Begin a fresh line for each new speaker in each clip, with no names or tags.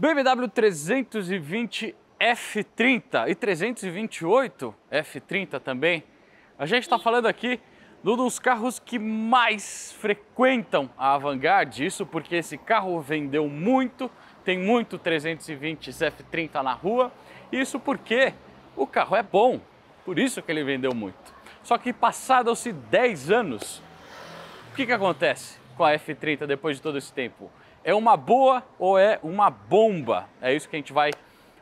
BMW 320 F30 e 328 F30 também. A gente está falando aqui de um dos carros que mais frequentam a Avangard. isso porque esse carro vendeu muito, tem muito 320 F30 na rua, isso porque o carro é bom, por isso que ele vendeu muito. Só que passados-se 10 anos, o que, que acontece com a F30 depois de todo esse tempo? é uma boa ou é uma bomba? É isso que a gente vai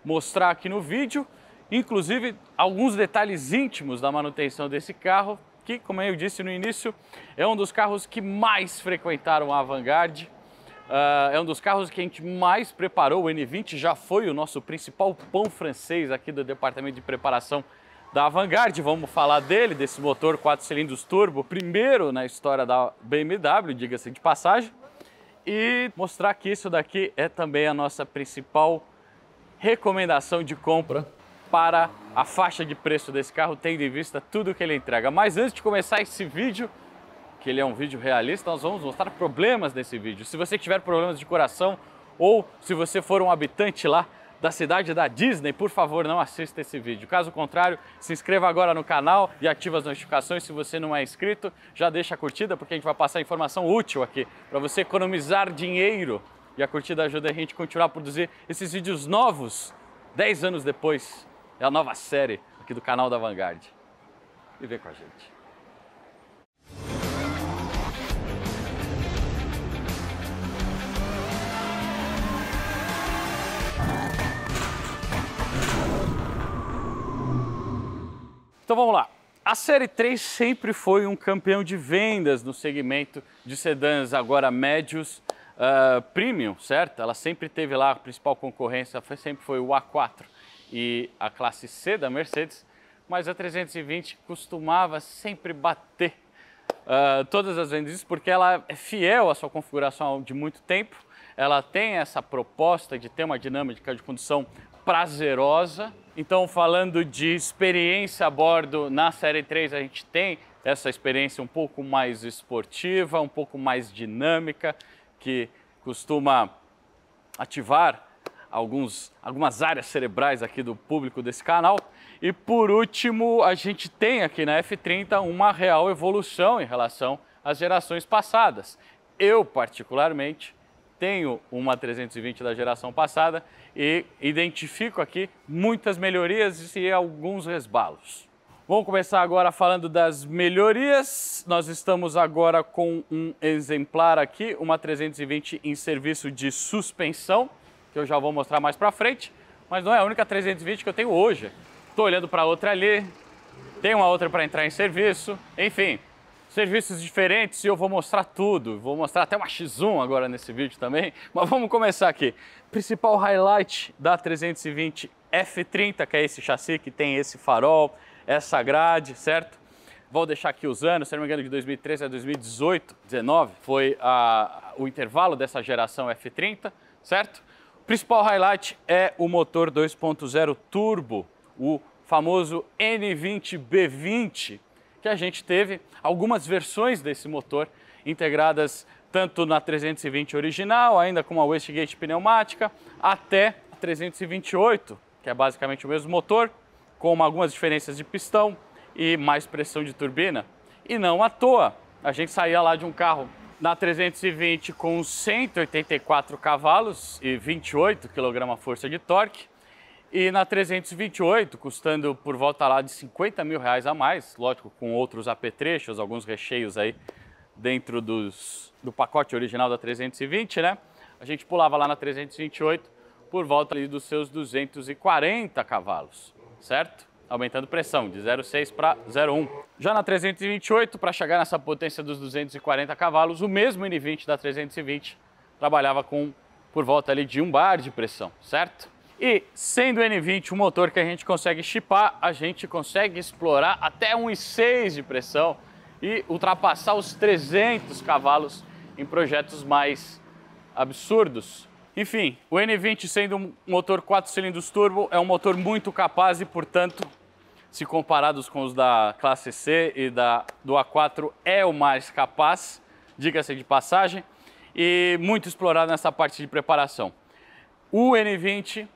mostrar aqui no vídeo, inclusive alguns detalhes íntimos da manutenção desse carro, que, como eu disse no início, é um dos carros que mais frequentaram a Vanguard. uh, é um dos carros que a gente mais preparou, o N20 já foi o nosso principal pão francês aqui do departamento de preparação da Vanguard. vamos falar dele, desse motor 4 cilindros turbo, primeiro na história da BMW, diga-se de passagem, e mostrar que isso daqui é também a nossa principal recomendação de compra para a faixa de preço desse carro, tendo em vista tudo que ele entrega. Mas antes de começar esse vídeo, que ele é um vídeo realista, nós vamos mostrar problemas desse vídeo. Se você tiver problemas de coração ou se você for um habitante lá, da cidade da Disney, por favor, não assista esse vídeo. Caso contrário, se inscreva agora no canal e ative as notificações. Se você não é inscrito, já deixa a curtida, porque a gente vai passar informação útil aqui para você economizar dinheiro. E a curtida ajuda a gente a continuar a produzir esses vídeos novos 10 anos depois. É a nova série aqui do canal da Vanguard. E vem com a gente. Então vamos lá. A Série 3 sempre foi um campeão de vendas no segmento de sedãs, agora médios uh, premium, certo? Ela sempre teve lá a principal concorrência, foi, sempre foi o A4 e a classe C da Mercedes, mas a 320 costumava sempre bater uh, todas as vendas, isso porque ela é fiel à sua configuração de muito tempo, ela tem essa proposta de ter uma dinâmica de condução prazerosa. Então, falando de experiência a bordo na Série 3, a gente tem essa experiência um pouco mais esportiva, um pouco mais dinâmica, que costuma ativar alguns, algumas áreas cerebrais aqui do público desse canal. E por último, a gente tem aqui na F30 uma real evolução em relação às gerações passadas. Eu, particularmente, tenho uma 320 da geração passada e identifico aqui muitas melhorias e alguns resbalos. Vamos começar agora falando das melhorias. Nós estamos agora com um exemplar aqui, uma 320 em serviço de suspensão, que eu já vou mostrar mais para frente, mas não é a única 320 que eu tenho hoje. Estou olhando para outra ali, tem uma outra para entrar em serviço, enfim, serviços diferentes e eu vou mostrar tudo. Vou mostrar até uma X1 agora nesse vídeo também, mas vamos começar aqui. Principal highlight da 320 F30, que é esse chassi que tem esse farol, essa grade, certo? Vou deixar aqui os anos, se não me engano, de 2013 a 2018, 19, foi a, o intervalo dessa geração F30, certo? Principal highlight é o motor 2.0 turbo, o famoso N20B20, que a gente teve algumas versões desse motor integradas tanto na 320 original, ainda com uma wastegate pneumática, até a 328, que é basicamente o mesmo motor, com algumas diferenças de pistão e mais pressão de turbina. E não à toa, a gente saía lá de um carro na 320 com 184 cavalos e 28 kg força de torque e na 328, custando por volta lá de 50 mil reais a mais, lógico, com outros apetrechos, alguns recheios aí dentro dos, do pacote original da 320, né? A gente pulava lá na 328 por volta ali dos seus 240 cavalos, certo? Aumentando pressão de 0,6 para 0,1. Já na 328, para chegar nessa potência dos 240 cavalos, o mesmo N20 da 320 trabalhava com por volta ali de 1 bar de pressão, certo? E sendo o N20 o motor que a gente consegue chipar, a gente consegue explorar até 1,6 de pressão e ultrapassar os 300 cavalos em projetos mais absurdos. Enfim, o N20 sendo um motor 4 cilindros turbo é um motor muito capaz e, portanto, se comparados com os da classe C e da, do A4, é o mais capaz, diga-se de passagem, e muito explorado nessa parte de preparação. O N20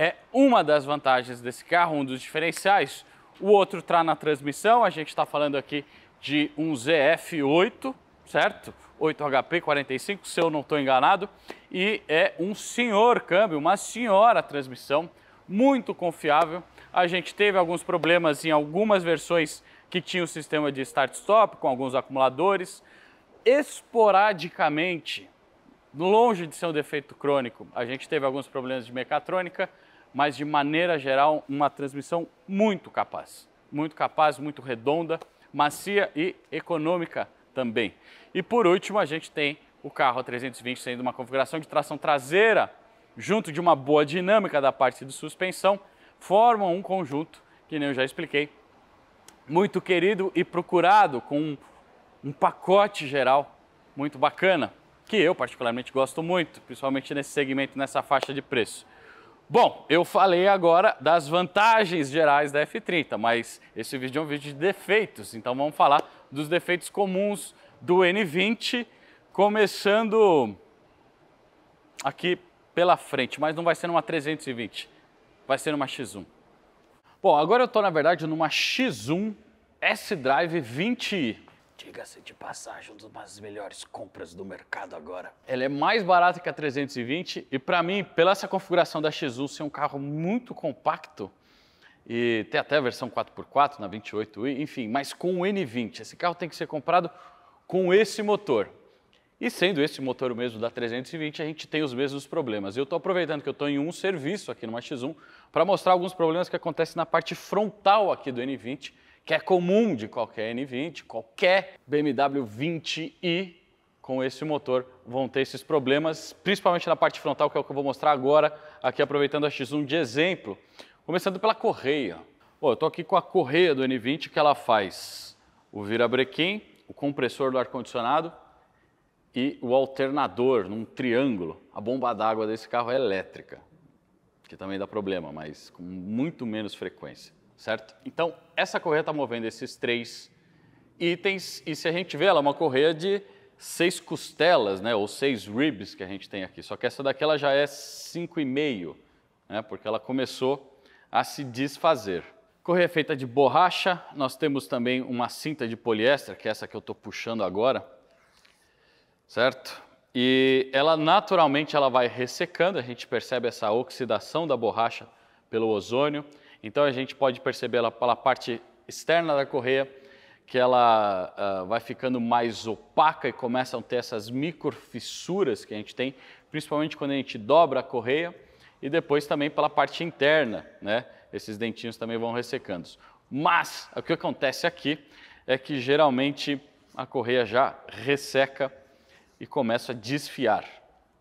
é uma das vantagens desse carro, um dos diferenciais. O outro está na transmissão, a gente está falando aqui de um ZF8, certo? 8 HP 45, se eu não estou enganado. E é um senhor câmbio, uma senhora transmissão, muito confiável. A gente teve alguns problemas em algumas versões que tinha o sistema de start-stop com alguns acumuladores. Esporadicamente, longe de ser um defeito crônico, a gente teve alguns problemas de mecatrônica, mas de maneira geral, uma transmissão muito capaz. Muito capaz, muito redonda, macia e econômica também. E por último, a gente tem o carro 320 sendo uma configuração de tração traseira, junto de uma boa dinâmica da parte de suspensão, formam um conjunto, que nem eu já expliquei, muito querido e procurado, com um pacote geral muito bacana, que eu particularmente gosto muito, principalmente nesse segmento, nessa faixa de preço. Bom, eu falei agora das vantagens gerais da F30, mas esse vídeo é um vídeo de defeitos, então vamos falar dos defeitos comuns do N20, começando aqui pela frente, mas não vai ser numa 320, vai ser numa X1. Bom, agora eu estou na verdade numa X1 S-Drive 20i. Diga-se de passagem, uma das melhores compras do mercado agora. Ela é mais barata que a 320 e para mim, pela essa configuração da X1 ser um carro muito compacto e tem até a versão 4x4 na 28i, enfim, mas com o N20, esse carro tem que ser comprado com esse motor. E sendo esse motor o mesmo da 320, a gente tem os mesmos problemas. Eu estou aproveitando que eu estou em um serviço aqui no X1 para mostrar alguns problemas que acontecem na parte frontal aqui do N20 que é comum de qualquer N20, qualquer BMW 20i com esse motor vão ter esses problemas, principalmente na parte frontal, que é o que eu vou mostrar agora, aqui aproveitando a X1 de exemplo. Começando pela correia. Bom, eu estou aqui com a correia do N20 que ela faz o virabrequim, o compressor do ar-condicionado e o alternador num triângulo. A bomba d'água desse carro é elétrica, que também dá problema, mas com muito menos frequência certo? Então, essa correia está movendo esses três itens e se a gente vê, ela é uma correia de seis costelas, né, ou seis ribs que a gente tem aqui. Só que essa daqui ela já é cinco meio né, porque ela começou a se desfazer. Correia feita de borracha, nós temos também uma cinta de poliéster, que é essa que eu estou puxando agora, certo? E ela naturalmente ela vai ressecando, a gente percebe essa oxidação da borracha pelo ozônio. Então a gente pode perceber pela parte externa da correia, que ela uh, vai ficando mais opaca e começam a ter essas microfissuras que a gente tem, principalmente quando a gente dobra a correia, e depois também pela parte interna, né? Esses dentinhos também vão ressecando. Mas o que acontece aqui é que geralmente a correia já resseca e começa a desfiar,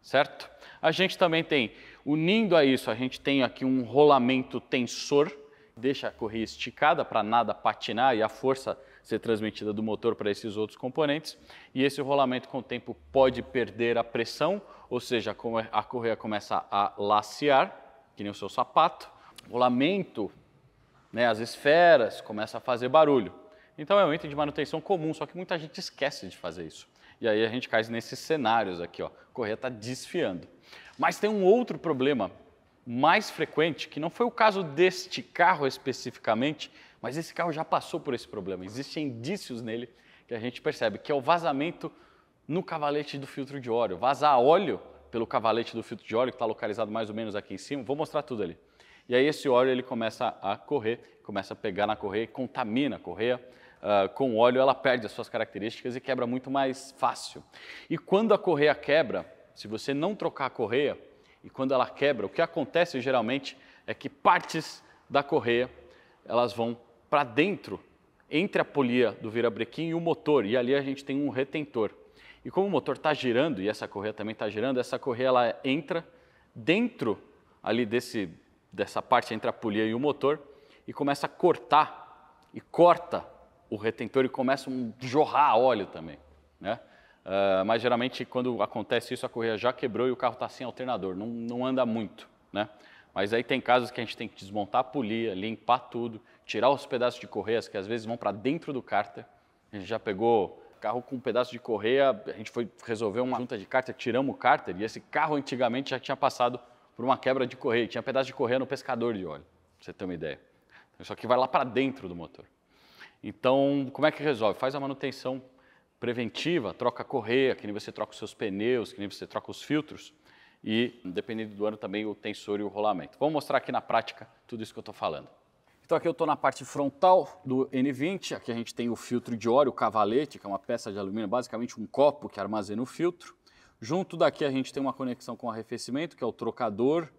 certo? A gente também tem Unindo a isso, a gente tem aqui um rolamento tensor, deixa a correia esticada para nada patinar e a força ser transmitida do motor para esses outros componentes. E esse rolamento com o tempo pode perder a pressão, ou seja, é, a correia começa a laciar, que nem o seu sapato. O rolamento, né, as esferas, começa a fazer barulho. Então é um item de manutenção comum, só que muita gente esquece de fazer isso. E aí a gente cai nesses cenários aqui, ó. Correia está desfiando. Mas tem um outro problema mais frequente, que não foi o caso deste carro especificamente, mas esse carro já passou por esse problema. Existem indícios nele que a gente percebe, que é o vazamento no cavalete do filtro de óleo. Vazar óleo pelo cavalete do filtro de óleo, que está localizado mais ou menos aqui em cima. Vou mostrar tudo ali. E aí esse óleo ele começa a correr, começa a pegar na correia, contamina a correia, uh, com óleo, ela perde as suas características e quebra muito mais fácil. E quando a correia quebra, se você não trocar a correia, e quando ela quebra, o que acontece geralmente é que partes da correia elas vão para dentro entre a polia do virabrequim e o motor, e ali a gente tem um retentor. E como o motor está girando, e essa correia também está girando, essa correia ela entra dentro ali desse, dessa parte entre a polia e o motor e começa a cortar, e corta o retentor e começa a jorrar óleo também. Né? Uh, mas geralmente quando acontece isso, a correia já quebrou e o carro está sem alternador, não, não anda muito. Né? Mas aí tem casos que a gente tem que desmontar a polia, limpar tudo, tirar os pedaços de correias que às vezes vão para dentro do cárter. A gente já pegou carro com um pedaço de correia, a gente foi resolver uma junta de cárter, tiramos o cárter e esse carro antigamente já tinha passado por uma quebra de correia, tinha um pedaço de correia no pescador de óleo, pra você ter uma ideia. Isso aqui vai lá para dentro do motor. Então, como é que resolve? Faz a manutenção preventiva, troca a correia, que nem você troca os seus pneus, que nem você troca os filtros e, dependendo do ano, também o tensor e o rolamento. Vou mostrar aqui na prática tudo isso que eu estou falando. Então aqui eu estou na parte frontal do N20, aqui a gente tem o filtro de óleo, o cavalete, que é uma peça de alumínio, basicamente um copo que armazena o filtro. Junto daqui a gente tem uma conexão com o arrefecimento, que é o trocador,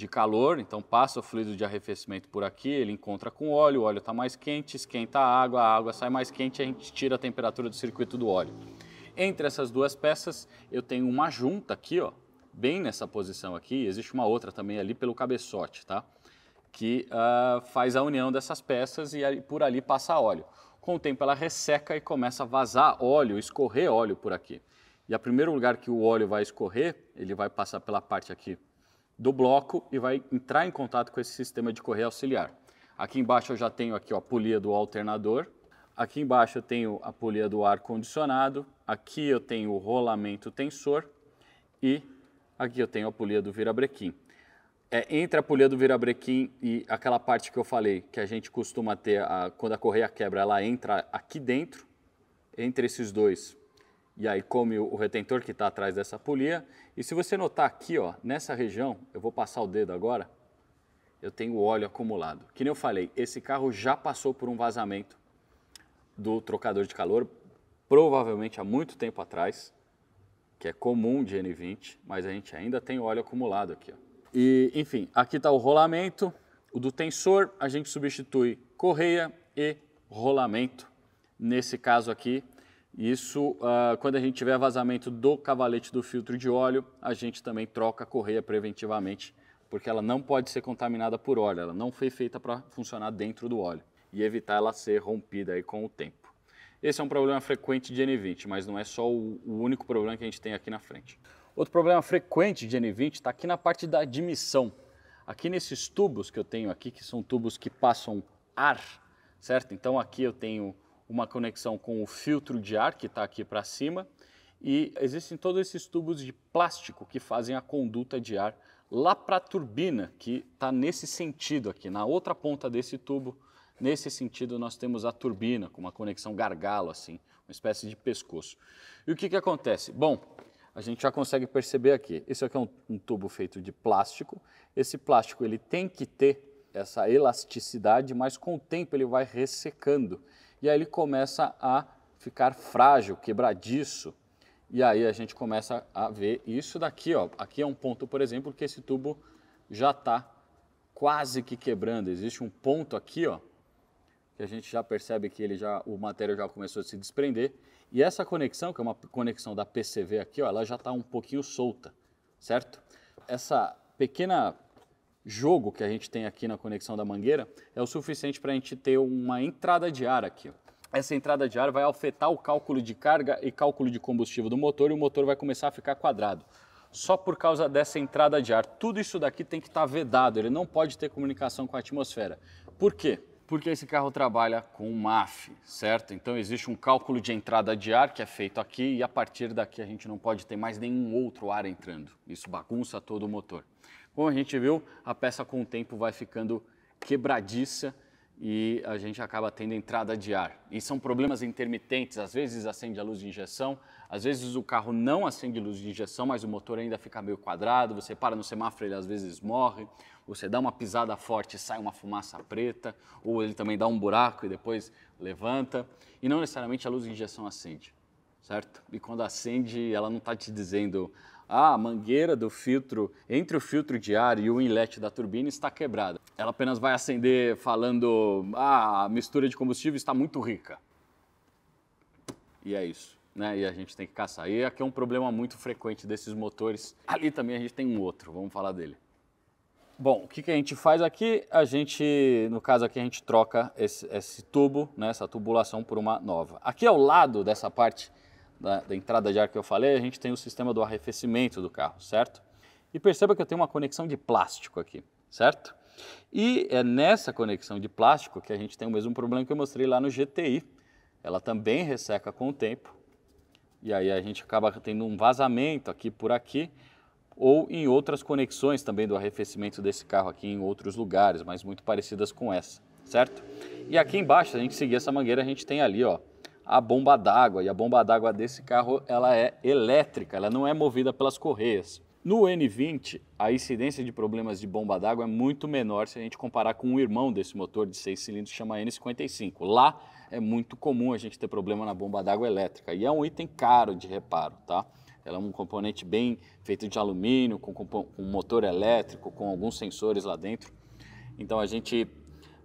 de calor, então passa o fluido de arrefecimento por aqui, ele encontra com óleo, o óleo está mais quente, esquenta a água, a água sai mais quente, a gente tira a temperatura do circuito do óleo. Entre essas duas peças, eu tenho uma junta aqui, ó, bem nessa posição aqui, existe uma outra também ali pelo cabeçote, tá? Que uh, faz a união dessas peças e por ali passa óleo. Com o tempo ela resseca e começa a vazar óleo, escorrer óleo por aqui. E a primeiro lugar que o óleo vai escorrer, ele vai passar pela parte aqui do bloco e vai entrar em contato com esse sistema de correia auxiliar. Aqui embaixo eu já tenho aqui ó, a polia do alternador, aqui embaixo eu tenho a polia do ar condicionado, aqui eu tenho o rolamento tensor e aqui eu tenho a polia do virabrequim. É, entre a polia do virabrequim e aquela parte que eu falei, que a gente costuma ter, a, quando a correia quebra, ela entra aqui dentro, entre esses dois e aí come o retentor que está atrás dessa polia. E se você notar aqui, ó, nessa região, eu vou passar o dedo agora, eu tenho óleo acumulado. Que nem eu falei, esse carro já passou por um vazamento do trocador de calor, provavelmente há muito tempo atrás, que é comum de N20, mas a gente ainda tem óleo acumulado aqui. Ó. E, enfim, aqui está o rolamento, o do tensor, a gente substitui correia e rolamento. Nesse caso aqui, isso, uh, quando a gente tiver vazamento do cavalete do filtro de óleo, a gente também troca a correia preventivamente, porque ela não pode ser contaminada por óleo, ela não foi feita para funcionar dentro do óleo e evitar ela ser rompida aí com o tempo. Esse é um problema frequente de N20, mas não é só o, o único problema que a gente tem aqui na frente. Outro problema frequente de N20 está aqui na parte da admissão. Aqui nesses tubos que eu tenho aqui, que são tubos que passam ar, certo? Então aqui eu tenho uma conexão com o filtro de ar que está aqui para cima e existem todos esses tubos de plástico que fazem a conduta de ar lá para a turbina, que está nesse sentido aqui, na outra ponta desse tubo, nesse sentido nós temos a turbina, com uma conexão gargalo assim, uma espécie de pescoço. E o que, que acontece? Bom, a gente já consegue perceber aqui, isso aqui é um, um tubo feito de plástico, esse plástico ele tem que ter essa elasticidade, mas com o tempo ele vai ressecando e aí ele começa a ficar frágil, quebradiço. E aí a gente começa a ver isso daqui, ó. Aqui é um ponto, por exemplo, que esse tubo já está quase que quebrando. Existe um ponto aqui, ó, que a gente já percebe que ele já, o material já começou a se desprender. E essa conexão, que é uma conexão da PCV aqui, ó, ela já está um pouquinho solta, certo? Essa pequena jogo que a gente tem aqui na conexão da mangueira é o suficiente para a gente ter uma entrada de ar aqui. Essa entrada de ar vai afetar o cálculo de carga e cálculo de combustível do motor e o motor vai começar a ficar quadrado. Só por causa dessa entrada de ar. Tudo isso daqui tem que estar tá vedado, ele não pode ter comunicação com a atmosfera. Por quê? porque esse carro trabalha com MAF, certo? Então existe um cálculo de entrada de ar que é feito aqui e a partir daqui a gente não pode ter mais nenhum outro ar entrando. Isso bagunça todo o motor. Como a gente viu, a peça com o tempo vai ficando quebradiça e a gente acaba tendo entrada de ar. E são problemas intermitentes, às vezes acende a luz de injeção, às vezes o carro não acende luz de injeção, mas o motor ainda fica meio quadrado, você para no semáforo, ele às vezes morre, você dá uma pisada forte e sai uma fumaça preta, ou ele também dá um buraco e depois levanta, e não necessariamente a luz de injeção acende, certo? E quando acende, ela não está te dizendo ah, a mangueira do filtro, entre o filtro de ar e o inlet da turbina está quebrada. Ela apenas vai acender falando, ah, a mistura de combustível está muito rica. E é isso, né? E a gente tem que caçar. E aqui é um problema muito frequente desses motores. Ali também a gente tem um outro, vamos falar dele. Bom, o que, que a gente faz aqui? A gente, no caso aqui, a gente troca esse, esse tubo, né, essa tubulação por uma nova. Aqui ao lado dessa parte da, né, da entrada de ar que eu falei, a gente tem o sistema do arrefecimento do carro, certo? E perceba que eu tenho uma conexão de plástico aqui, certo? E é nessa conexão de plástico que a gente tem o mesmo problema que eu mostrei lá no GTI. Ela também resseca com o tempo. E aí a gente acaba tendo um vazamento aqui por aqui ou em outras conexões também do arrefecimento desse carro aqui em outros lugares, mas muito parecidas com essa, certo? E aqui embaixo, se a gente seguir essa mangueira, a gente tem ali, ó, a bomba d'água. E a bomba d'água desse carro ela é elétrica, ela não é movida pelas correias. No N20, a incidência de problemas de bomba d'água é muito menor se a gente comparar com um irmão desse motor de seis cilindros, chama N55. Lá é muito comum a gente ter problema na bomba d'água elétrica e é um item caro de reparo, tá? Ela é um componente bem feito de alumínio, com, com um motor elétrico, com alguns sensores lá dentro. Então a gente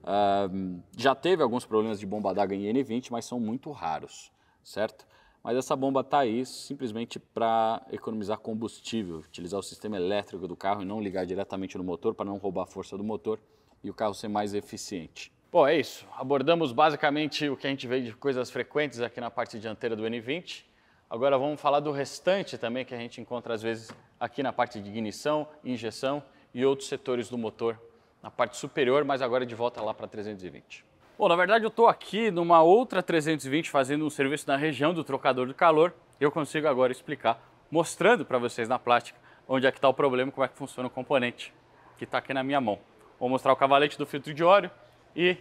Uh, já teve alguns problemas de bomba d'água em N20, mas são muito raros, certo? Mas essa bomba está aí simplesmente para economizar combustível, utilizar o sistema elétrico do carro e não ligar diretamente no motor para não roubar a força do motor e o carro ser mais eficiente. Bom, é isso. Abordamos basicamente o que a gente vê de coisas frequentes aqui na parte dianteira do N20. Agora vamos falar do restante também que a gente encontra às vezes aqui na parte de ignição, injeção e outros setores do motor na parte superior, mas agora de volta lá para 320. Bom, na verdade eu estou aqui numa outra 320 fazendo um serviço na região do trocador do calor. Eu consigo agora explicar, mostrando para vocês na plástica onde é que está o problema, como é que funciona o componente que está aqui na minha mão. Vou mostrar o cavalete do filtro de óleo e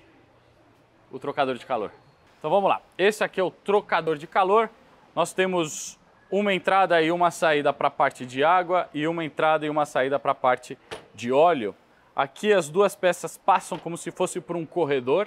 o trocador de calor. Então vamos lá. Esse aqui é o trocador de calor. Nós temos uma entrada e uma saída para a parte de água e uma entrada e uma saída para a parte de óleo. Aqui as duas peças passam como se fosse por um corredor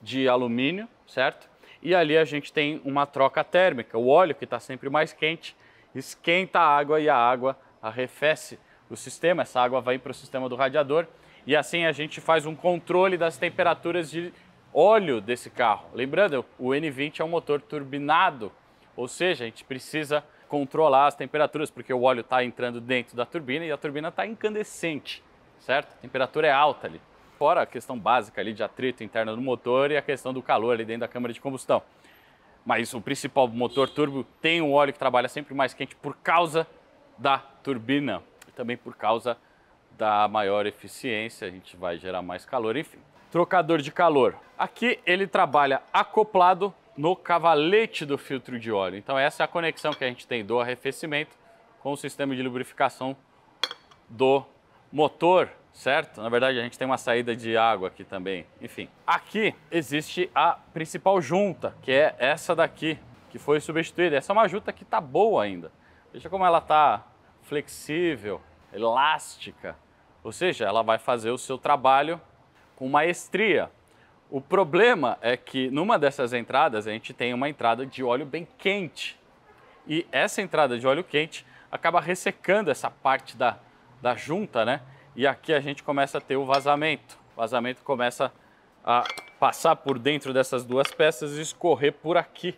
de alumínio, certo? E ali a gente tem uma troca térmica. O óleo, que está sempre mais quente, esquenta a água e a água arrefece o sistema. Essa água vai para o sistema do radiador e assim a gente faz um controle das temperaturas de óleo desse carro. Lembrando, o N20 é um motor turbinado, ou seja, a gente precisa controlar as temperaturas porque o óleo está entrando dentro da turbina e a turbina está incandescente certo? A temperatura é alta ali. Fora a questão básica ali de atrito interno do motor e a questão do calor ali dentro da câmara de combustão. Mas o principal motor turbo tem um óleo que trabalha sempre mais quente por causa da turbina e também por causa da maior eficiência, a gente vai gerar mais calor, enfim. Trocador de calor. Aqui ele trabalha acoplado no cavalete do filtro de óleo. Então essa é a conexão que a gente tem do arrefecimento com o sistema de lubrificação do motor certo? Na verdade, a gente tem uma saída de água aqui também. Enfim, aqui existe a principal junta, que é essa daqui, que foi substituída. Essa é uma junta que tá boa ainda. Veja como ela tá flexível, elástica. Ou seja, ela vai fazer o seu trabalho com maestria. O problema é que numa dessas entradas a gente tem uma entrada de óleo bem quente. E essa entrada de óleo quente acaba ressecando essa parte da, da junta, né? e aqui a gente começa a ter o vazamento. O vazamento começa a passar por dentro dessas duas peças e escorrer por aqui.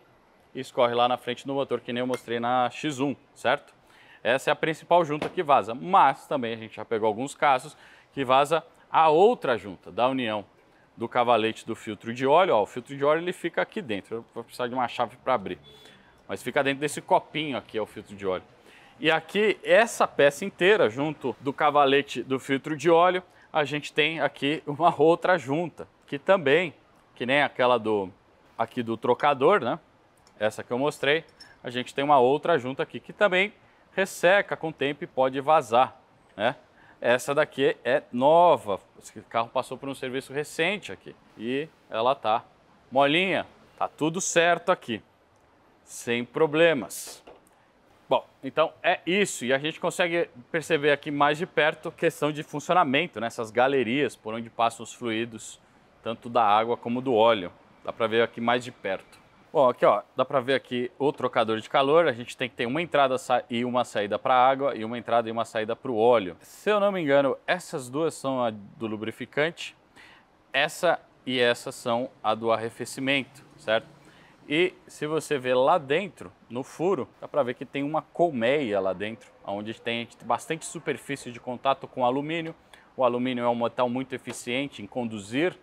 E escorre lá na frente do motor, que nem eu mostrei na X1, certo? Essa é a principal junta que vaza, mas também a gente já pegou alguns casos que vaza a outra junta da união do cavalete do filtro de óleo. Ó, o filtro de óleo ele fica aqui dentro, eu vou precisar de uma chave para abrir. Mas fica dentro desse copinho aqui, é o filtro de óleo. E aqui, essa peça inteira, junto do cavalete do filtro de óleo, a gente tem aqui uma outra junta, que também, que nem aquela do aqui do trocador, né? Essa que eu mostrei, a gente tem uma outra junta aqui que também resseca com o tempo e pode vazar, né? Essa daqui é nova, esse carro passou por um serviço recente aqui e ela tá molinha, tá tudo certo aqui, sem problemas. Bom, então é isso. E a gente consegue perceber aqui mais de perto questão de funcionamento, nessas né? galerias por onde passam os fluidos, tanto da água como do óleo. Dá para ver aqui mais de perto. Bom, aqui ó, dá para ver aqui o trocador de calor. A gente tem que ter uma entrada e uma saída para a água e uma entrada e uma saída para o óleo. Se eu não me engano, essas duas são a do lubrificante, essa e essa são a do arrefecimento, certo? E se você ver lá dentro, no furo, dá para ver que tem uma colmeia lá dentro, onde tem bastante superfície de contato com alumínio. O alumínio é um metal muito eficiente em conduzir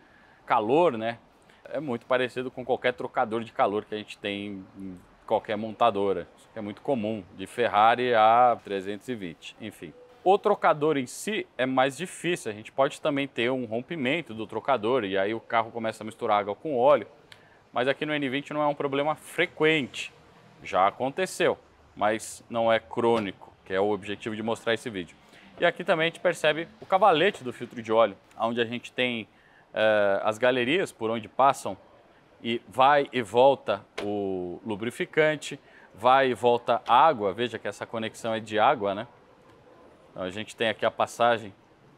calor, né? É muito parecido com qualquer trocador de calor que a gente tem em qualquer montadora. é muito comum, de Ferrari a 320, enfim. O trocador em si é mais difícil, a gente pode também ter um rompimento do trocador e aí o carro começa a misturar água com óleo mas aqui no N20 não é um problema frequente. Já aconteceu, mas não é crônico, que é o objetivo de mostrar esse vídeo. E aqui também a gente percebe o cavalete do filtro de óleo, onde a gente tem eh, as galerias por onde passam e vai e volta o lubrificante, vai e volta água, veja que essa conexão é de água, né? Então a gente tem aqui a passagem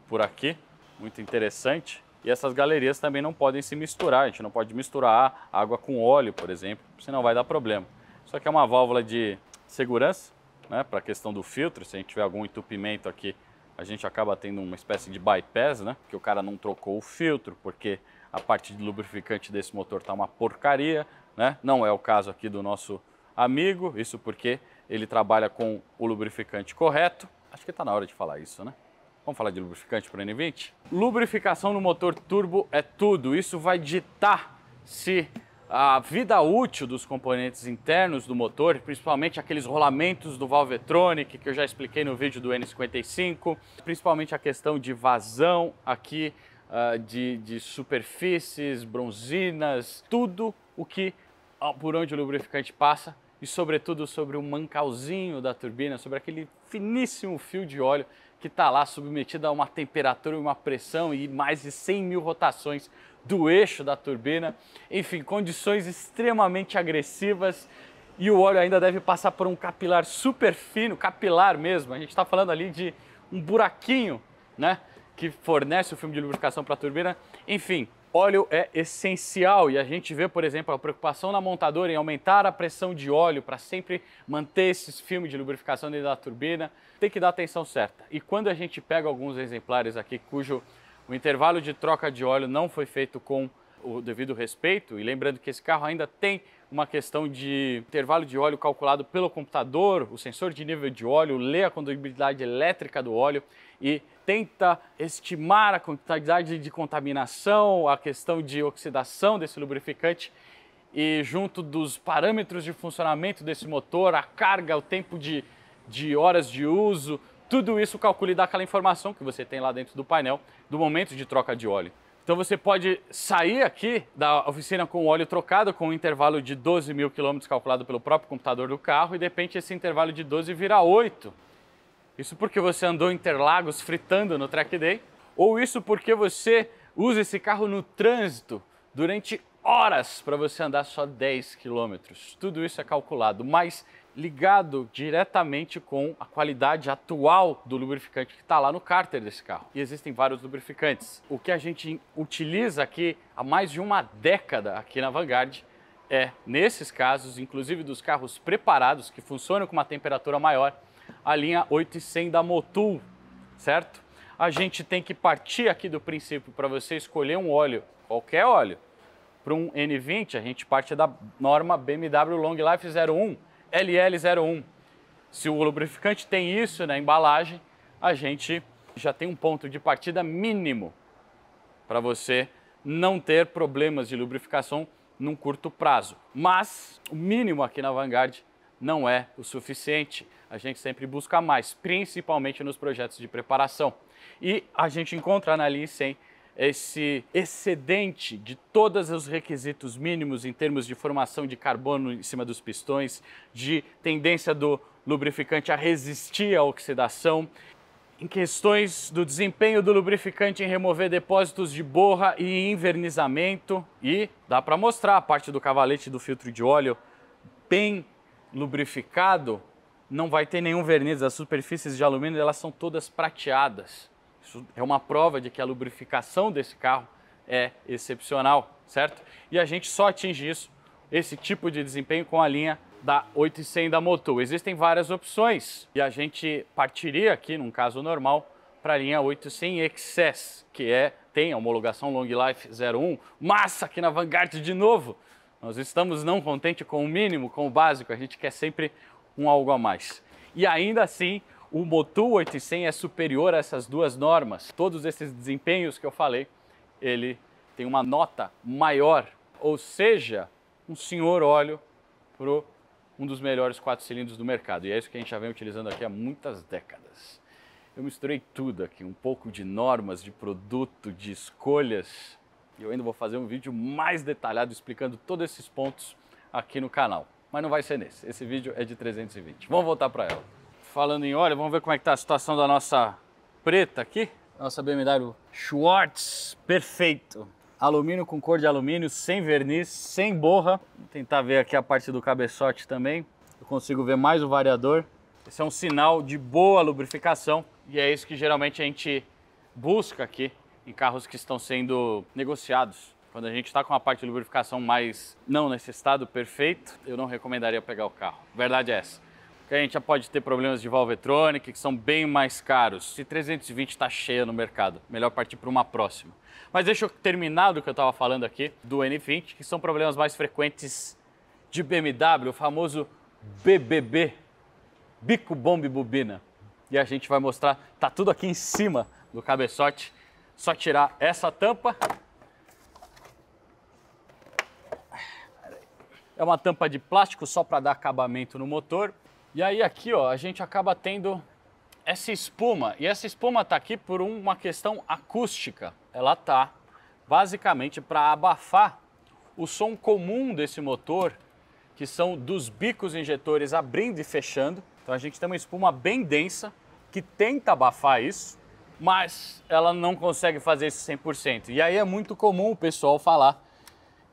por aqui, muito interessante. E essas galerias também não podem se misturar, a gente não pode misturar água com óleo, por exemplo, senão vai dar problema. Isso aqui é uma válvula de segurança, né, para a questão do filtro, se a gente tiver algum entupimento aqui, a gente acaba tendo uma espécie de bypass, né, que o cara não trocou o filtro, porque a parte de lubrificante desse motor tá uma porcaria, né? Não é o caso aqui do nosso amigo, isso porque ele trabalha com o lubrificante correto. Acho que está na hora de falar isso, né? Vamos falar de lubrificante para o N20? Lubrificação no motor turbo é tudo. Isso vai ditar se a vida útil dos componentes internos do motor, principalmente aqueles rolamentos do Valvetronic que eu já expliquei no vídeo do N55, principalmente a questão de vazão aqui, ah, de, de superfícies, bronzinas, tudo o que ah, por onde o lubrificante passa e sobretudo sobre o mancalzinho da turbina, sobre aquele finíssimo fio de óleo que está lá submetida a uma temperatura e uma pressão e mais de 100 mil rotações do eixo da turbina. Enfim, condições extremamente agressivas e o óleo ainda deve passar por um capilar super fino, capilar mesmo. A gente está falando ali de um buraquinho, né? Que fornece o filme de lubrificação para a turbina. Enfim, óleo é essencial e a gente vê, por exemplo, a preocupação na montadora em aumentar a pressão de óleo para sempre manter esse filme de lubrificação dentro da turbina. Tem que dar atenção certa. E quando a gente pega alguns exemplares aqui cujo o intervalo de troca de óleo não foi feito com o devido respeito, e lembrando que esse carro ainda tem uma questão de intervalo de óleo calculado pelo computador, o sensor de nível de óleo, lê a condutibilidade elétrica do óleo e tenta estimar a quantidade de contaminação, a questão de oxidação desse lubrificante e junto dos parâmetros de funcionamento desse motor, a carga, o tempo de, de horas de uso, tudo isso calcula e dá aquela informação que você tem lá dentro do painel do momento de troca de óleo. Então você pode sair aqui da oficina com o óleo trocado com um intervalo de 12 mil quilômetros calculado pelo próprio computador do carro e de repente esse intervalo de 12 vira 8. Isso porque você andou Interlagos fritando no track day? Ou isso porque você usa esse carro no trânsito durante horas para você andar só 10 quilômetros? Tudo isso é calculado, mas ligado diretamente com a qualidade atual do lubrificante que está lá no cárter desse carro. E existem vários lubrificantes. O que a gente utiliza aqui há mais de uma década aqui na Vanguard é, nesses casos, inclusive dos carros preparados que funcionam com uma temperatura maior, a linha 800 da Motul, certo? A gente tem que partir aqui do princípio para você escolher um óleo, qualquer óleo, para um N20, a gente parte da norma BMW Long Life 01, LL01. Se o lubrificante tem isso na embalagem, a gente já tem um ponto de partida mínimo para você não ter problemas de lubrificação num curto prazo. Mas o mínimo aqui na Vanguard não é o suficiente a gente sempre busca mais, principalmente nos projetos de preparação. E a gente encontra na Lean esse excedente de todos os requisitos mínimos em termos de formação de carbono em cima dos pistões, de tendência do lubrificante a resistir à oxidação, em questões do desempenho do lubrificante em remover depósitos de borra e invernizamento e dá para mostrar a parte do cavalete do filtro de óleo bem lubrificado não vai ter nenhum verniz, as superfícies de alumínio elas são todas prateadas. Isso é uma prova de que a lubrificação desse carro é excepcional, certo? E a gente só atinge isso, esse tipo de desempenho com a linha da 800 da Motul. Existem várias opções e a gente partiria aqui, num caso normal, para a linha 800 Excess, que é tem a homologação Long Life 01, massa aqui na Vanguard de novo. Nós estamos não contente com o mínimo, com o básico, a gente quer sempre um algo a mais. E ainda assim, o Motul 800 é superior a essas duas normas. Todos esses desempenhos que eu falei, ele tem uma nota maior, ou seja, um senhor óleo para um dos melhores quatro cilindros do mercado. E é isso que a gente já vem utilizando aqui há muitas décadas. Eu misturei tudo aqui, um pouco de normas, de produto, de escolhas. E eu ainda vou fazer um vídeo mais detalhado explicando todos esses pontos aqui no canal mas não vai ser nesse. Esse vídeo é de 320. Vamos voltar para ela. Falando em óleo, vamos ver como é que tá a situação da nossa preta aqui. Nossa BMW Schwartz, perfeito. Alumínio com cor de alumínio, sem verniz, sem borra. Vou tentar ver aqui a parte do cabeçote também. Eu consigo ver mais o variador. Esse é um sinal de boa lubrificação e é isso que geralmente a gente busca aqui em carros que estão sendo negociados quando a gente está com a parte de lubrificação mais não nesse estado perfeito, eu não recomendaria pegar o carro. Verdade é essa. Porque a gente já pode ter problemas de valvetrônica que são bem mais caros. Se 320 está cheia no mercado, melhor partir para uma próxima. Mas deixa eu terminar do que eu estava falando aqui, do N20, que são problemas mais frequentes de BMW, o famoso BBB, bico, bomba e bobina. E a gente vai mostrar, tá tudo aqui em cima do cabeçote. Só tirar essa tampa É uma tampa de plástico só para dar acabamento no motor. E aí aqui ó, a gente acaba tendo essa espuma. E essa espuma está aqui por uma questão acústica. Ela tá basicamente para abafar o som comum desse motor, que são dos bicos injetores abrindo e fechando. Então a gente tem uma espuma bem densa que tenta abafar isso, mas ela não consegue fazer isso 100%. E aí é muito comum o pessoal falar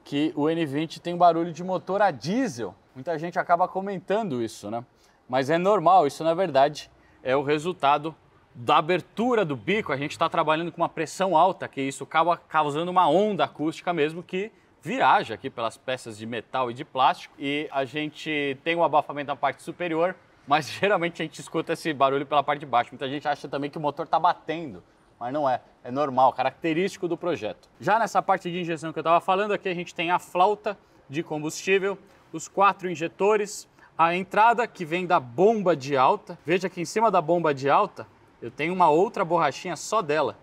que o N20 tem barulho de motor a diesel. Muita gente acaba comentando isso, né? Mas é normal, isso na verdade é o resultado da abertura do bico. A gente está trabalhando com uma pressão alta, que isso acaba causando uma onda acústica mesmo que viraja aqui pelas peças de metal e de plástico. E a gente tem um abafamento na parte superior, mas geralmente a gente escuta esse barulho pela parte de baixo. Muita gente acha também que o motor está batendo mas não é. É normal, característico do projeto. Já nessa parte de injeção que eu estava falando, aqui a gente tem a flauta de combustível, os quatro injetores, a entrada que vem da bomba de alta. Veja que em cima da bomba de alta eu tenho uma outra borrachinha só dela.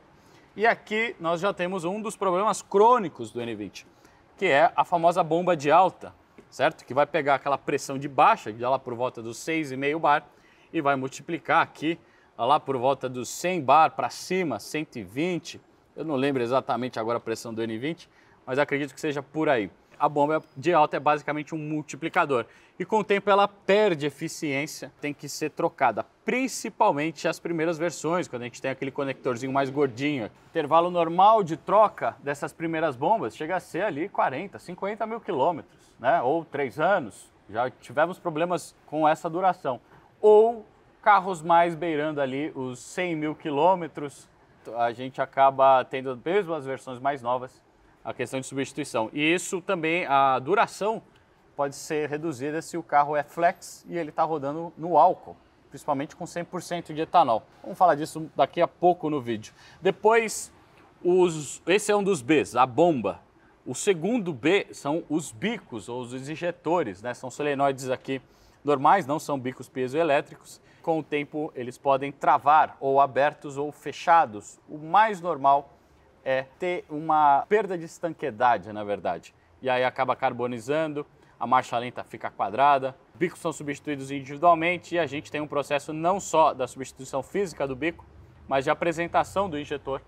E aqui nós já temos um dos problemas crônicos do N20, que é a famosa bomba de alta, certo? Que vai pegar aquela pressão de baixa, de lá por volta dos 6,5 bar, e vai multiplicar aqui lá por volta dos 100 bar para cima, 120. Eu não lembro exatamente agora a pressão do N20, mas acredito que seja por aí. A bomba de alta é basicamente um multiplicador e com o tempo ela perde eficiência, tem que ser trocada, principalmente as primeiras versões, quando a gente tem aquele conectorzinho mais gordinho. Intervalo normal de troca dessas primeiras bombas chega a ser ali 40, 50 mil quilômetros, né? ou 3 anos. Já tivemos problemas com essa duração. Ou carros mais beirando ali os 100 mil quilômetros, a gente acaba tendo mesmo as versões mais novas a questão de substituição. E isso também, a duração pode ser reduzida se o carro é flex e ele está rodando no álcool, principalmente com 100% de etanol. Vamos falar disso daqui a pouco no vídeo. Depois, os, esse é um dos Bs, a bomba. O segundo B são os bicos ou os injetores, né? são solenoides aqui normais, não são bicos piezoelétricos. Com o tempo, eles podem travar ou abertos ou fechados. O mais normal é ter uma perda de estanquedade, na verdade. E aí acaba carbonizando, a marcha lenta fica quadrada, bicos são substituídos individualmente e a gente tem um processo não só da substituição física do bico, mas de apresentação do injetor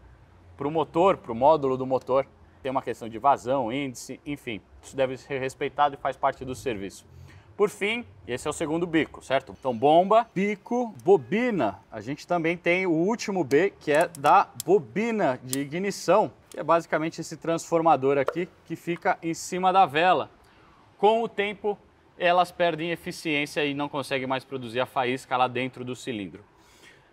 para o motor, para o módulo do motor. Tem uma questão de vazão, índice, enfim, isso deve ser respeitado e faz parte do serviço. Por fim, esse é o segundo bico, certo? Então bomba, bico, bobina. A gente também tem o último B, que é da bobina de ignição, que é basicamente esse transformador aqui que fica em cima da vela. Com o tempo, elas perdem eficiência e não conseguem mais produzir a faísca lá dentro do cilindro.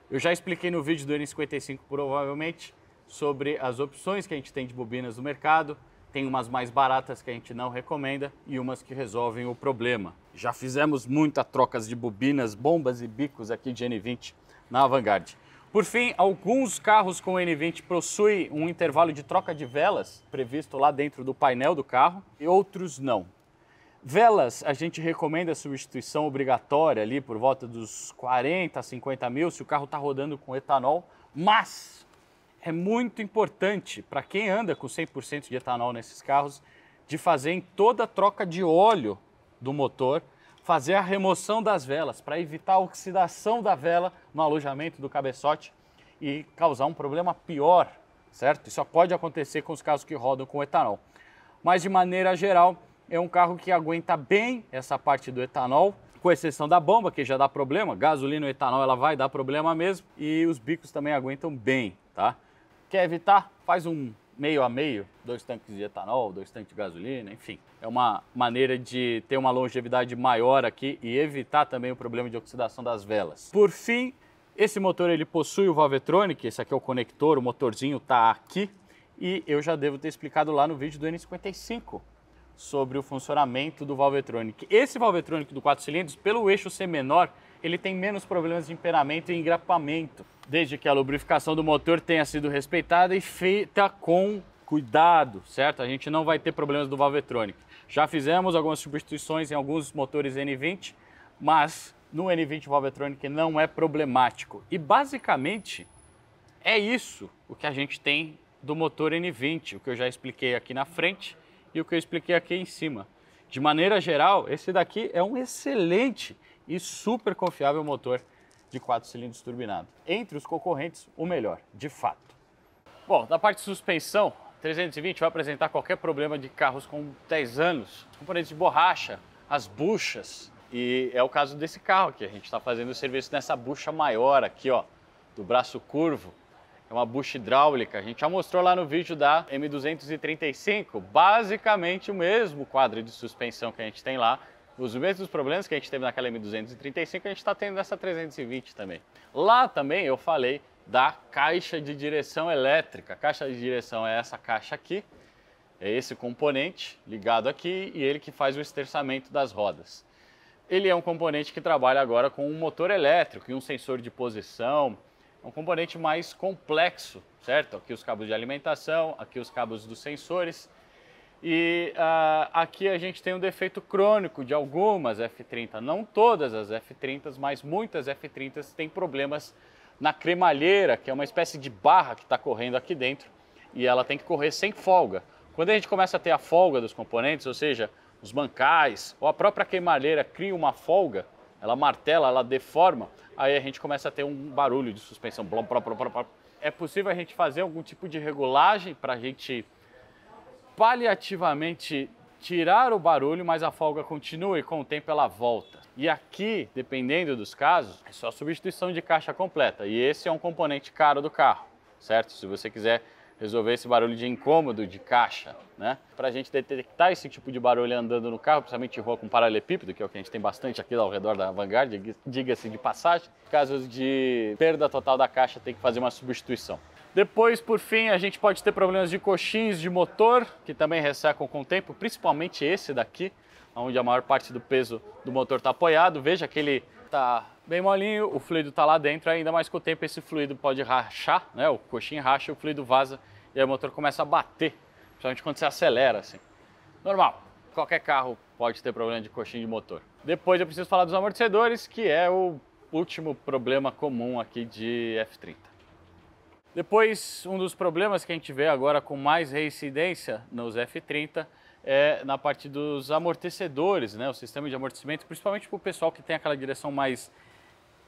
Eu já expliquei no vídeo do N55, provavelmente, sobre as opções que a gente tem de bobinas no mercado, tem umas mais baratas que a gente não recomenda e umas que resolvem o problema. Já fizemos muita trocas de bobinas, bombas e bicos aqui de N20 na Vanguard. Por fim, alguns carros com N20 possuem um intervalo de troca de velas previsto lá dentro do painel do carro e outros não. Velas, a gente recomenda a substituição obrigatória ali por volta dos 40 a 50 mil se o carro está rodando com etanol, mas é muito importante para quem anda com 100% de etanol nesses carros de fazer em toda a troca de óleo do motor, fazer a remoção das velas para evitar a oxidação da vela no alojamento do cabeçote e causar um problema pior, certo? Isso só pode acontecer com os carros que rodam com etanol. Mas de maneira geral, é um carro que aguenta bem essa parte do etanol, com exceção da bomba, que já dá problema, gasolina e etanol, ela vai dar problema mesmo, e os bicos também aguentam bem, tá? Quer evitar? Faz um meio a meio, dois tanques de etanol, dois tanques de gasolina, enfim. É uma maneira de ter uma longevidade maior aqui e evitar também o problema de oxidação das velas. Por fim, esse motor ele possui o Valvetronic, esse aqui é o conector, o motorzinho está aqui e eu já devo ter explicado lá no vídeo do N55 sobre o funcionamento do Valvetronic. Esse Valvetronic do 4 cilindros, pelo eixo ser menor, ele tem menos problemas de empenamento e engrapamento, desde que a lubrificação do motor tenha sido respeitada e feita com cuidado, certo? A gente não vai ter problemas do Valvetronic. Já fizemos algumas substituições em alguns motores N20, mas no N20 Valvetronic não é problemático. E basicamente é isso o que a gente tem do motor N20, o que eu já expliquei aqui na frente e o que eu expliquei aqui em cima. De maneira geral, esse daqui é um excelente e super confiável motor de 4 cilindros turbinado. Entre os concorrentes, o melhor, de fato. Bom, da parte de suspensão, 320 vai apresentar qualquer problema de carros com 10 anos. Os componentes de borracha, as buchas, e é o caso desse carro que a gente está fazendo o serviço nessa bucha maior aqui, ó, do braço curvo. É uma bucha hidráulica, a gente já mostrou lá no vídeo da M235, basicamente o mesmo quadro de suspensão que a gente tem lá, os mesmos problemas que a gente teve naquela M235, a gente está tendo nessa 320 também. Lá também eu falei da caixa de direção elétrica. A caixa de direção é essa caixa aqui, é esse componente ligado aqui e ele que faz o esterçamento das rodas. Ele é um componente que trabalha agora com um motor elétrico e um sensor de posição, é um componente mais complexo, certo? Aqui os cabos de alimentação, aqui os cabos dos sensores, e uh, aqui a gente tem um defeito crônico de algumas F30, não todas as f 30 mas muitas F30s têm problemas na cremalheira, que é uma espécie de barra que está correndo aqui dentro e ela tem que correr sem folga. Quando a gente começa a ter a folga dos componentes, ou seja, os bancais ou a própria cremalheira cria uma folga, ela martela, ela deforma, aí a gente começa a ter um barulho de suspensão. É possível a gente fazer algum tipo de regulagem para a gente paliativamente tirar o barulho, mas a folga continua e com o tempo ela volta. E aqui, dependendo dos casos, é só substituição de caixa completa. E esse é um componente caro do carro, certo? Se você quiser resolver esse barulho de incômodo de caixa, né? Para a gente detectar esse tipo de barulho andando no carro, principalmente em rua com paralelepípedo, que é o que a gente tem bastante aqui ao redor da Vanguard, diga-se de passagem, casos de perda total da caixa tem que fazer uma substituição. Depois, por fim, a gente pode ter problemas de coxins de motor, que também ressecam com o tempo, principalmente esse daqui, onde a maior parte do peso do motor está apoiado. Veja que ele está bem molinho, o fluido está lá dentro ainda, mais com o tempo esse fluido pode rachar, né? o coxim racha, o fluido vaza e aí o motor começa a bater, principalmente quando você acelera. assim. Normal, qualquer carro pode ter problema de coxim de motor. Depois eu preciso falar dos amortecedores, que é o último problema comum aqui de F30. Depois, um dos problemas que a gente vê agora com mais reincidência nos F30 é na parte dos amortecedores, né? o sistema de amortecimento, principalmente para o pessoal que tem aquela direção mais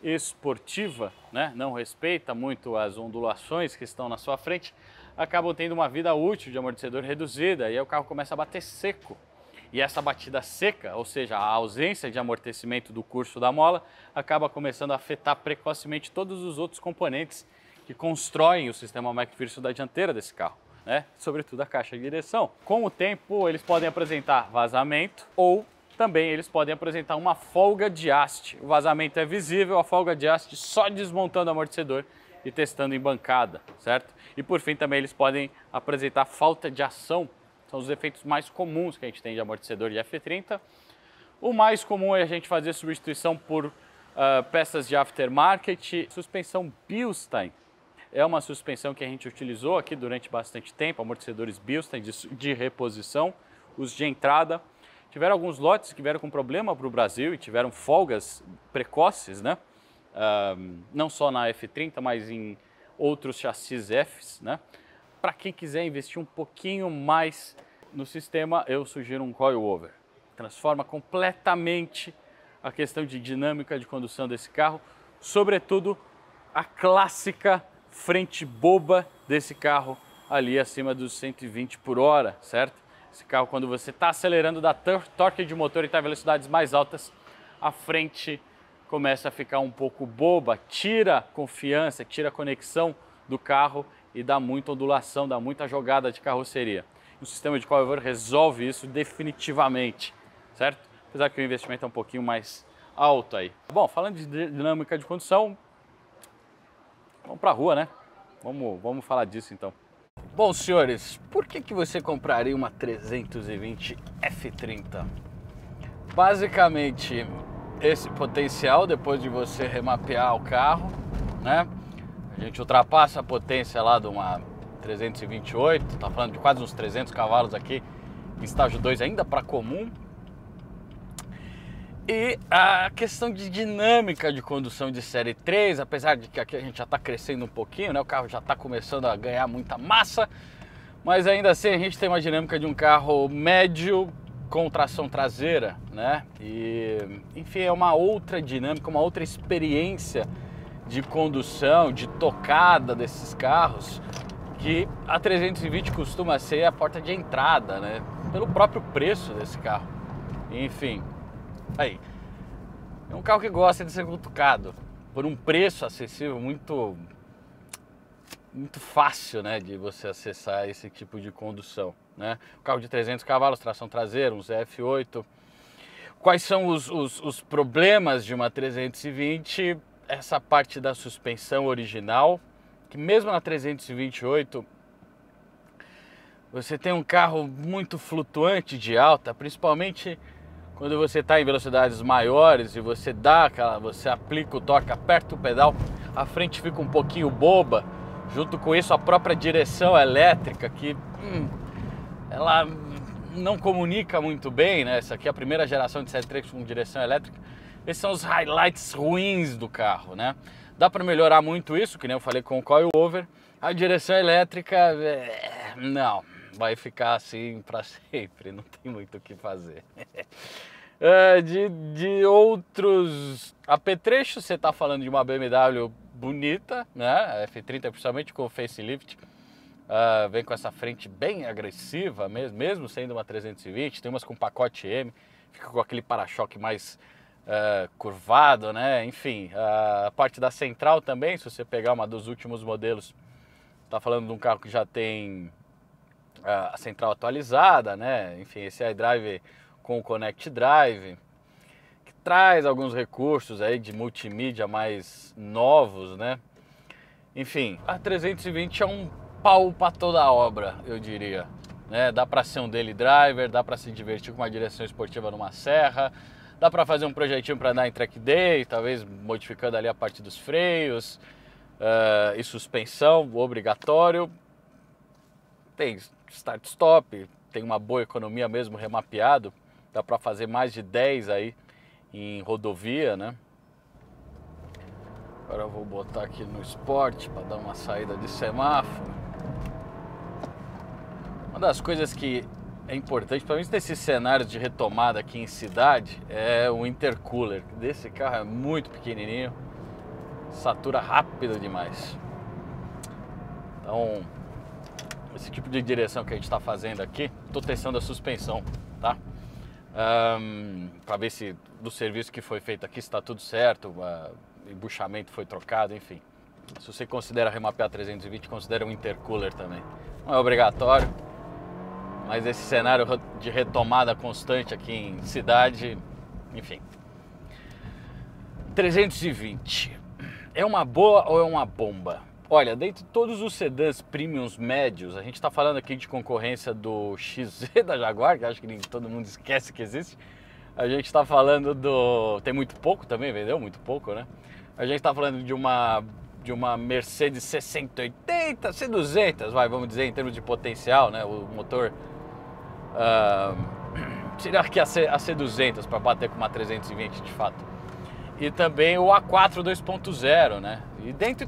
esportiva, né? não respeita muito as ondulações que estão na sua frente, acabam tendo uma vida útil de amortecedor reduzida e aí o carro começa a bater seco. E essa batida seca, ou seja, a ausência de amortecimento do curso da mola, acaba começando a afetar precocemente todos os outros componentes que constroem o sistema McPherson da dianteira desse carro. Né? Sobretudo a caixa de direção. Com o tempo, eles podem apresentar vazamento ou também eles podem apresentar uma folga de haste. O vazamento é visível, a folga de haste só desmontando o amortecedor e testando em bancada, certo? E por fim também eles podem apresentar falta de ação. São os efeitos mais comuns que a gente tem de amortecedor de F30. O mais comum é a gente fazer substituição por uh, peças de aftermarket, suspensão Bilstein, é uma suspensão que a gente utilizou aqui durante bastante tempo, amortecedores Bilstein de, de reposição, os de entrada. Tiveram alguns lotes que vieram com problema para o Brasil e tiveram folgas precoces, né? Uh, não só na F30, mas em outros chassis Fs, né? Para quem quiser investir um pouquinho mais no sistema, eu sugiro um coilover. Transforma completamente a questão de dinâmica de condução desse carro, sobretudo a clássica frente boba desse carro ali acima dos 120 por hora, certo? Esse carro, quando você está acelerando, dá torque de motor e está em velocidades mais altas, a frente começa a ficar um pouco boba, tira confiança, tira conexão do carro e dá muita ondulação, dá muita jogada de carroceria. O sistema de coilover resolve isso definitivamente, certo? Apesar que o investimento é um pouquinho mais alto aí. Bom, falando de dinâmica de condução, Vamos para a rua, né? Vamos, vamos falar disso então. Bom, senhores, por que, que você compraria uma 320 F30? Basicamente, esse potencial, depois de você remapear o carro, né? A gente ultrapassa a potência lá de uma 328, tá falando de quase uns 300 cavalos aqui, estágio 2 ainda para comum. E a questão de dinâmica de condução de série 3, apesar de que aqui a gente já está crescendo um pouquinho, né? O carro já está começando a ganhar muita massa, mas ainda assim a gente tem uma dinâmica de um carro médio com tração traseira, né? E enfim, é uma outra dinâmica, uma outra experiência de condução, de tocada desses carros que a 320 costuma ser a porta de entrada, né? Pelo próprio preço desse carro. Enfim, Aí. É um carro que gosta de ser cutucado por um preço acessível muito muito fácil, né, de você acessar esse tipo de condução, né? Um carro de 300 cavalos, tração traseira, um ZF8. Quais são os, os, os problemas de uma 320? Essa parte da suspensão original, que mesmo na 328 você tem um carro muito flutuante de alta, principalmente quando você está em velocidades maiores e você dá aquela, você aplica o torque, aperta o pedal, a frente fica um pouquinho boba. Junto com isso, a própria direção elétrica que hum, ela não comunica muito bem, né? Essa aqui é a primeira geração de série 3 com direção elétrica. Esses são os highlights ruins do carro, né? Dá para melhorar muito isso, que nem eu falei com o coilover. A direção elétrica, é... não, vai ficar assim para sempre, não tem muito o que fazer. É, de, de outros apetrechos. Você está falando de uma BMW bonita, né? A F30, principalmente com o facelift, uh, vem com essa frente bem agressiva, mesmo, mesmo sendo uma 320. Tem umas com pacote M, fica com aquele para-choque mais Uh, curvado, né? Enfim, uh, a parte da central também, se você pegar uma dos últimos modelos, tá falando de um carro que já tem uh, a central atualizada, né? Enfim, esse iDrive com o Connect Drive, que traz alguns recursos aí de multimídia mais novos, né? Enfim, a 320 é um pau para toda a obra, eu diria. Né? Dá para ser um daily driver, dá para se divertir com uma direção esportiva numa serra, dá para fazer um projetinho para andar em track day, talvez modificando ali a parte dos freios uh, e suspensão, obrigatório. Tem start-stop, tem uma boa economia mesmo remapeado. Dá para fazer mais de 10 aí em rodovia, né? Agora eu vou botar aqui no esporte para dar uma saída de semáforo. Uma das coisas que é importante, para mim nesses cenários de retomada aqui em cidade, é o intercooler. Desse carro é muito pequenininho, satura rápido demais. Então, esse tipo de direção que a gente está fazendo aqui, estou testando a suspensão, tá? um, para ver se do serviço que foi feito aqui está tudo certo, uh, embuchamento foi trocado, enfim. Se você considera remapear 320, considera um intercooler também. Não é obrigatório, mas esse cenário de retomada constante aqui em cidade, enfim. 320 é uma boa ou é uma bomba? Olha, dentre todos os sedãs premiums médios, a gente está falando aqui de concorrência do XZ da Jaguar, que acho que todo mundo esquece que existe. A gente está falando do. Tem muito pouco também, vendeu muito pouco, né? A gente está falando de uma de uma Mercedes 680, C200, vai, vamos dizer, em termos de potencial, né? O motor. Uh, tirar que a, C, a C200 para bater com uma 320 de fato. E também o A4 2.0, né? E de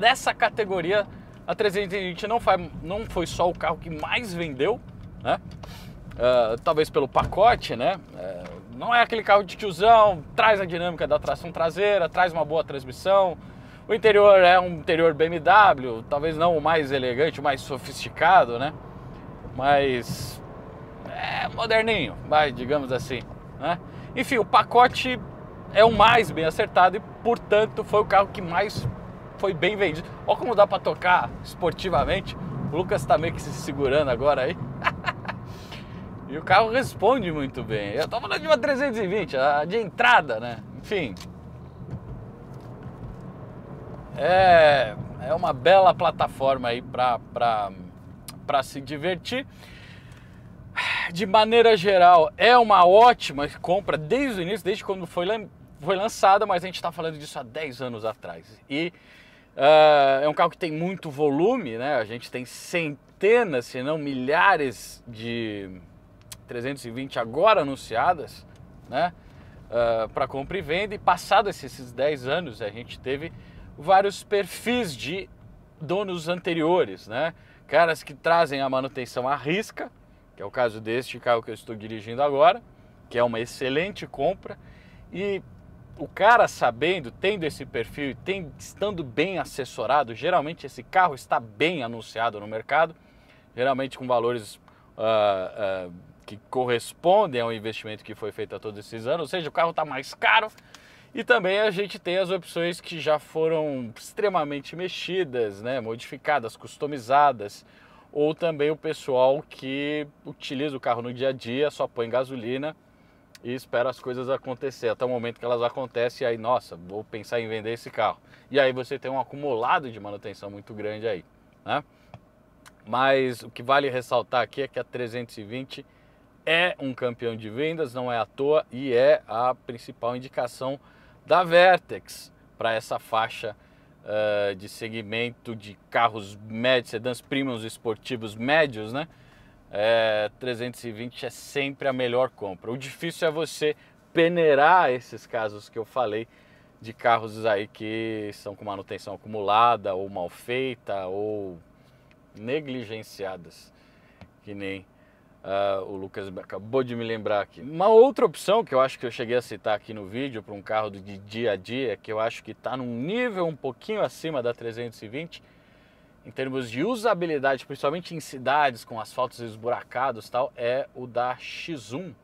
dessa categoria, a 320 não foi, não foi só o carro que mais vendeu, né? Uh, talvez pelo pacote, né? Uh, não é aquele carro de tiozão, traz a dinâmica da tração traseira, traz uma boa transmissão. O interior é um interior BMW, talvez não o mais elegante, o mais sofisticado, né? Mas é moderninho, vai, digamos assim, né? Enfim, o pacote é o mais bem acertado e, portanto, foi o carro que mais foi bem vendido. Olha como dá para tocar esportivamente. O Lucas tá meio que se segurando agora aí. e o carro responde muito bem. Eu tô falando de uma 320, a de entrada, né? Enfim. É, é uma bela plataforma aí para se divertir. De maneira geral, é uma ótima compra desde o início, desde quando foi, foi lançada, mas a gente está falando disso há 10 anos atrás. E Uh, é um carro que tem muito volume, né? A gente tem centenas, se não milhares de 320 agora anunciadas, né? Uh, ah, para compra e venda. E passado esses 10 anos, a gente teve vários perfis de donos anteriores, né? Caras que trazem a manutenção à risca, que é o caso deste carro que eu estou dirigindo agora, que é uma excelente compra, e o cara sabendo, tendo esse perfil e tem, estando bem assessorado, geralmente esse carro está bem anunciado no mercado, geralmente com valores uh, uh, que correspondem ao investimento que foi feito a todos esses anos, ou seja, o carro está mais caro. E também a gente tem as opções que já foram extremamente mexidas, né, modificadas, customizadas, ou também o pessoal que utiliza o carro no dia a dia, só põe gasolina e espera as coisas acontecer até o momento que elas acontecem e aí, nossa, vou pensar em vender esse carro. E aí você tem um acumulado de manutenção muito grande aí, né? Mas o que vale ressaltar aqui é que a 320 é um campeão de vendas, não é à toa e é a principal indicação da Vertex para essa faixa uh, de segmento de carros médios, sedãs premiums esportivos médios, né? é, 320 é sempre a melhor compra. O difícil é você peneirar esses casos que eu falei de carros aí que são com manutenção acumulada ou mal feita ou negligenciadas, que nem uh, o Lucas acabou de me lembrar aqui. Uma outra opção que eu acho que eu cheguei a citar aqui no vídeo para um carro de dia a dia, que eu acho que está num nível um pouquinho acima da 320, em termos de usabilidade, principalmente em cidades com asfaltos esburacados tal, é o da X1.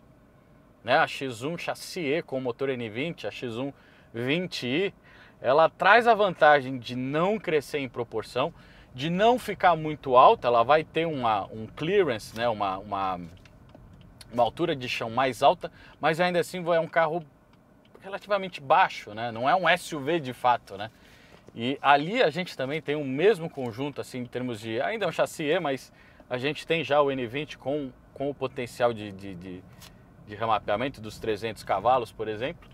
Né? A X1 chassi E com motor N20, a X1 20i, ela traz a vantagem de não crescer em proporção, de não ficar muito alta, ela vai ter uma, um clearance, né? uma, uma, uma altura de chão mais alta, mas ainda assim é um carro relativamente baixo, né? não é um SUV de fato. Né? E ali a gente também tem o mesmo conjunto, assim, em termos de. Ainda é um chassi E, mas a gente tem já o N20 com, com o potencial de, de, de, de remapeamento dos 300 cavalos, por exemplo,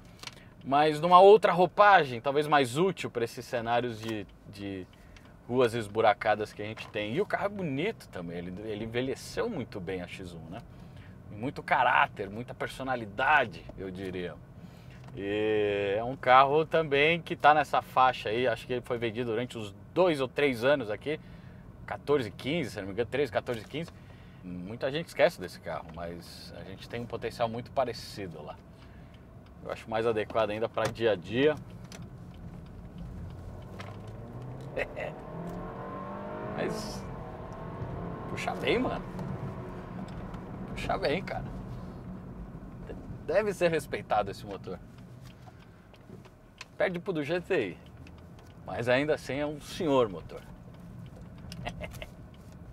mas numa outra roupagem, talvez mais útil para esses cenários de, de ruas esburacadas que a gente tem. E o carro é bonito também, ele, ele envelheceu muito bem a X1, né? Muito caráter, muita personalidade, eu diria. E é um carro também que está nessa faixa aí, acho que ele foi vendido durante uns dois ou três anos aqui, 14, 15, se não me engano, 13, 14, 15. Muita gente esquece desse carro, mas a gente tem um potencial muito parecido lá. Eu acho mais adequado ainda para dia a dia. mas puxa bem, mano. Puxa bem, cara. Deve ser respeitado esse motor perde pro do GTI. Mas ainda assim é um senhor motor.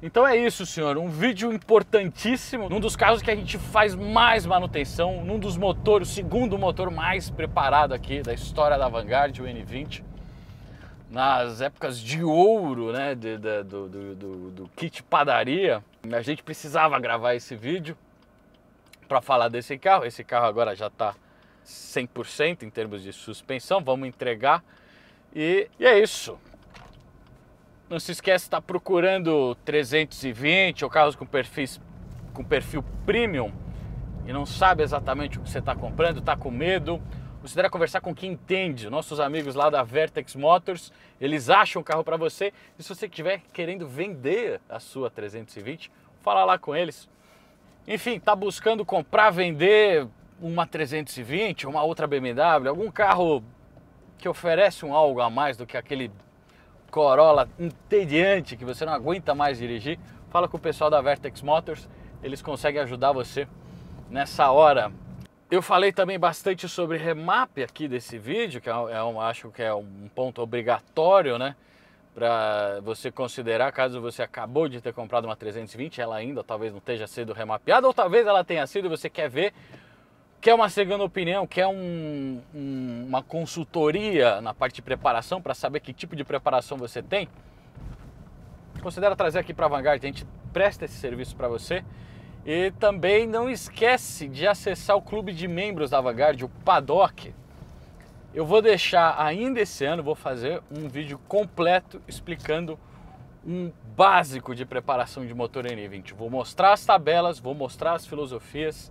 Então é isso, senhor. Um vídeo importantíssimo, num dos carros que a gente faz mais manutenção, num dos motores, o segundo motor mais preparado aqui da história da Vanguard, o N20. Nas épocas de ouro, né, de, de, do, do, do, do kit padaria, a gente precisava gravar esse vídeo para falar desse carro. Esse carro agora já está 100% em termos de suspensão, vamos entregar. E, e é isso. Não se esquece de estar procurando 320 ou carros com perfis com perfil premium e não sabe exatamente o que você está comprando, está com medo, considera conversar com quem entende. Nossos amigos lá da Vertex Motors, eles acham o carro para você. E se você estiver querendo vender a sua 320, fala lá com eles. Enfim, está buscando comprar, vender, uma 320, uma outra BMW, algum carro que oferece um algo a mais do que aquele Corolla entediante que você não aguenta mais dirigir, fala com o pessoal da Vertex Motors, eles conseguem ajudar você nessa hora. Eu falei também bastante sobre remap aqui desse vídeo, que é um, é acho que é um ponto obrigatório, né? Para você considerar, caso você acabou de ter comprado uma 320, ela ainda talvez não tenha sido remapeada, ou talvez ela tenha sido e você quer ver Quer uma segunda opinião? Quer um, um, uma consultoria na parte de preparação para saber que tipo de preparação você tem? Considera trazer aqui para a Vanguard, a gente presta esse serviço para você. E também não esquece de acessar o clube de membros da Vanguard, o Paddock. Eu vou deixar ainda esse ano, vou fazer um vídeo completo explicando um básico de preparação de motor N20. Vou mostrar as tabelas, vou mostrar as filosofias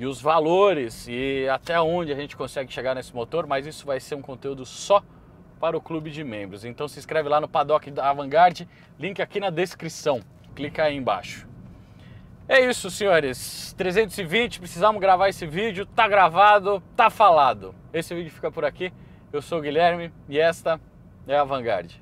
e os valores e até onde a gente consegue chegar nesse motor, mas isso vai ser um conteúdo só para o clube de membros. Então se inscreve lá no paddock da Avangard, link aqui na descrição. Clica aí embaixo. É isso, senhores. 320, precisamos gravar esse vídeo, tá gravado, tá falado. Esse vídeo fica por aqui. Eu sou o Guilherme e esta é a Avangard.